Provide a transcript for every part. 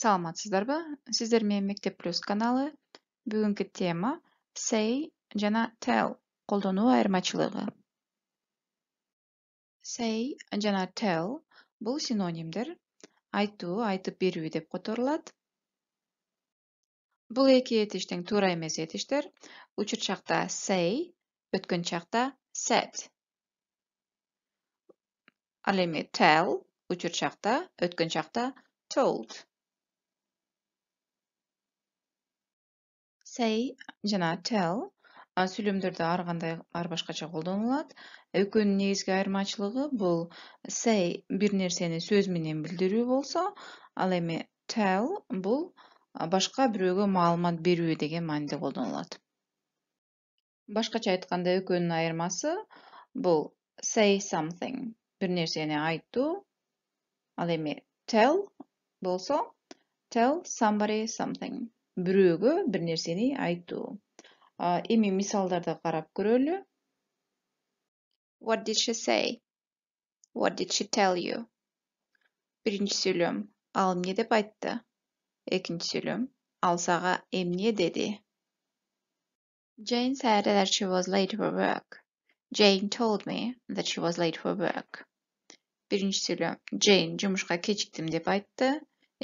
саламатсыздарбы сиздер менен мектеп плюс каналы бүгүнкү тема say жана телl колдонуу айырмачылыгы сэй жана телл бул синонимдер айтуу айтып берүү деп которулат бул эки этиш тең туура эмес этиштер учур чакта сэй өткөн чакта сai ал эми телл учур чакта өткөн чакта толд say жана tell сүйлөмдөрдө ар кандай ар башкача колдонулат экөөнүн негизги айырмачылыгы бул say бир нерсени сөз менен билдирүү болсо ал эми tell бул башка бирөөгө маалымат берүү деген мааниде колдонулат башкача айтканда экөөнүн айырмасы бул say something бир нерсени айтуу ал эми tell болсо tell somebody something біреуге бір нәрсені айту эми мисалдарды қарап көрөлү what did she say what did she tell you Бірінші сүйлөм ал эмне деп айтты экинчи сүйлөм ал сага эмне деди jane said that she was late for work jane told me that she was late for work биринчи сүйлөм jane жумушка кечиктим деп айтты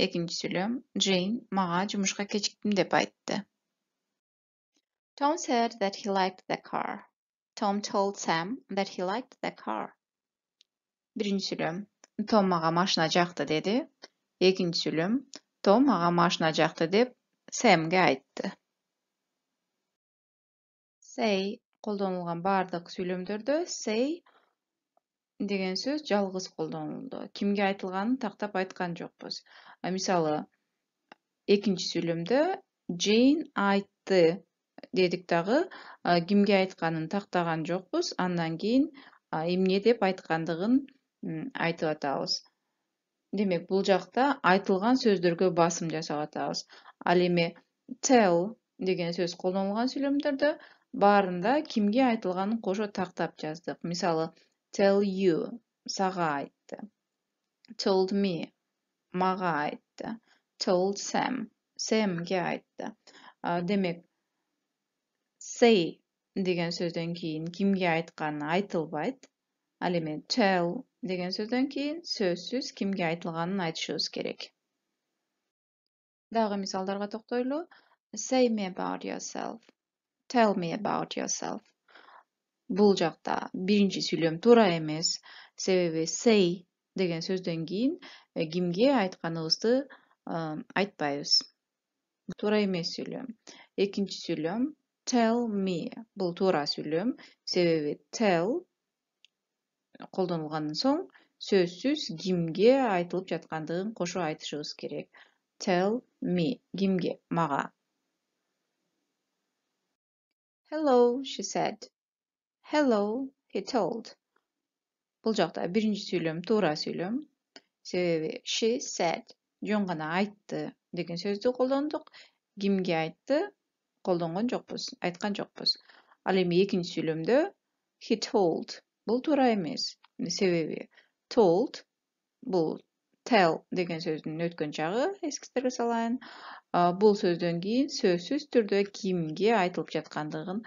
экинчи сүйлөм джейн мага жумушка кечиктим деп айтты том м биринчи сүйлөм том мага машина жакты деди экинчи сүйлөм том мага машина жакты деп сэмге айтты сэй колдонулган бардык сүйлөмдөрдө сей деген сөз жалгыз колдонулду кимге айтылганын тактап айткан жокпуз мисалы экинчи сүйлөмдө джейн айтты дедик дагы кимге айтканын тактаган жокпуз андан кийин эмне деп айткандыгын айтып атабыз демек бул жакта айтылган сөздөргө басым жасап атабыз ал эми цell деген сөз колдонулган сүйлөмдөрдө баарында кимге айтылганын кошо тактап жаздык мисалы tell you саға айтты told me маға айтты told Sam Сэмге айтты демек say деген сөзден кейін кимге айтқаны айтылбайды ал эми tell деген сөзден кейін, сөзсіз, кимге айтылғанын айтышыбыз керек дагы мисалдарга токтойлу say me about yourself tell me about yourself Бұл жақта, бірінші сөйлем тура емес, себебі say деген сөздөн кейін кимге айтканыбызды айтпайбыз Тура емес сөйлем. Екінші сөйлем tell me Бұл тура сөйлем, себебі tell қолданылғанын соң сөзсіз кимге айтылып жатқандығын қошу айтышыбыз керек tell me кимге маға. hello she said Hello, he told. Бұл жақта бірінші сөйлем тура сөйлем. Себебі she said, Джон ғана айтты деген сөзді қолдандық. Кімге айтты? Қолданған жоқпыз, айтқан жоқпыз. Ал эми екінші сөйлемде he told. Бұл тура емес. Себебі told бұл tell деген сөздің өткен жағы ескістерге салайын бұл сөзден кейін сөзсіз түрді кімге айтылып жатқандығын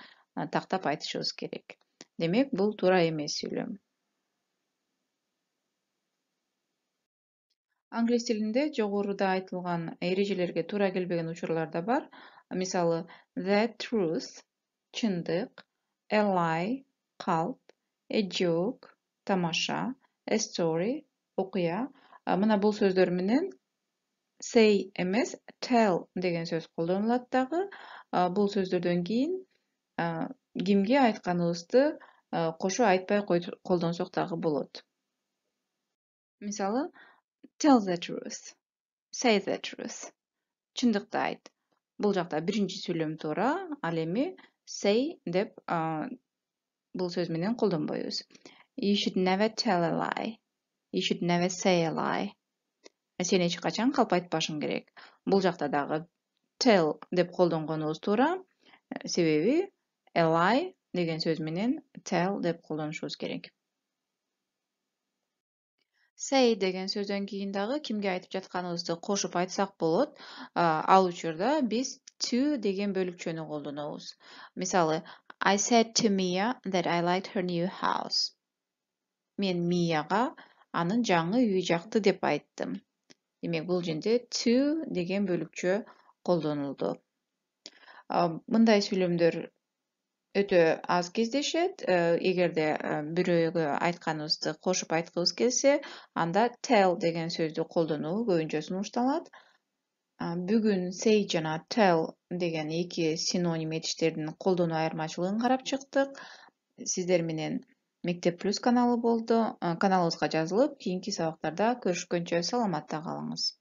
тақтап айтышыңыз керек демек бұл тура емес сөйлем англис тілінде жогоруда айтылған ережелерге тура келбеген учурлар да бар мисалы the truth чындық, a lie қалп, a joke тамаша a story окуя мына бұл сөздөр say емес, tell деген сөз колдонулат дагы Бұл сөздерден кейін, кимге айтканыбызды э, кошо айтпай колдонсок дагы болот мисалы tell the truth say the truth чындыкты айт бул жакта биринчи сүйлөм туура ал эми say деп э, бул сөз менен колдонбойбуз you should never tell a lie you should never say a lie сен эч качан калп айтпашың керек бул жакта дагы tell деп колдонгонубуз туура э, себеби a lie деген сөз tell деп колдонушубуз керек say деген сөзден кийин дагы кимге айтып жатқаныңызды қошып айтсақ болот ал учурда біз to деген бөлүкчөнү колдонобуз мисалы i said to mia that i liked her new house мен Мияға анын жаңы үй жақты деп айттым демек бұл жінде to деген бөлүкчө колдонулду мындай сөйлемдер өтө аз кездешет э, эгерде э, бирөөгө айтканыбызды кошуп айткыбыз келсе анда телл деген сөздү колдонуу көбүнчө сунушталат бүгүн сей жана тel деген эки синоним этиштердин колдонуу айырмачылыгын карап чыктык сиздер менен мектеп плюс каналы болду э, каналыбызга жазылып кийинки сабактарда көрүшкөнчө саламатта калыңыз